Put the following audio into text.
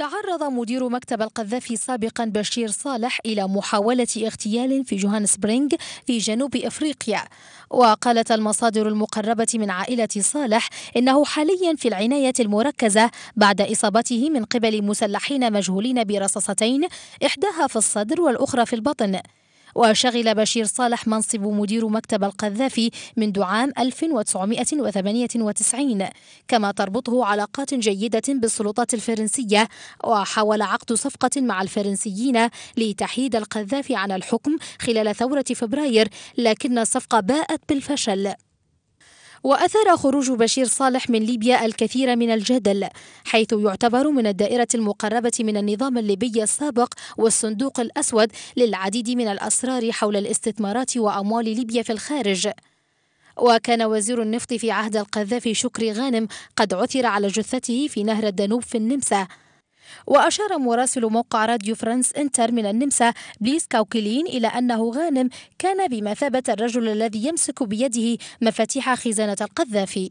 تعرض مدير مكتب القذافي سابقا بشير صالح إلى محاولة اغتيال في جوهانسبرينغ في جنوب إفريقيا وقالت المصادر المقربة من عائلة صالح إنه حاليا في العناية المركزة بعد إصابته من قبل مسلحين مجهولين برصاصتين إحداها في الصدر والأخرى في البطن وشغل بشير صالح منصب مدير مكتب القذافي منذ عام 1998 كما تربطه علاقات جيدة بالسلطات الفرنسية وحاول عقد صفقة مع الفرنسيين لتحييد القذافي عن الحكم خلال ثورة فبراير لكن الصفقة باءت بالفشل وأثار خروج بشير صالح من ليبيا الكثير من الجدل حيث يعتبر من الدائرة المقربة من النظام الليبي السابق والصندوق الأسود للعديد من الأسرار حول الاستثمارات وأموال ليبيا في الخارج وكان وزير النفط في عهد القذافي شكري غانم قد عثر على جثته في نهر الدانوب في النمسا وأشار مراسل موقع راديو فرانس انتر من النمسا بليس كاوكيلين إلى أنه غانم كان بمثابة الرجل الذي يمسك بيده مفاتيح خزانة القذافي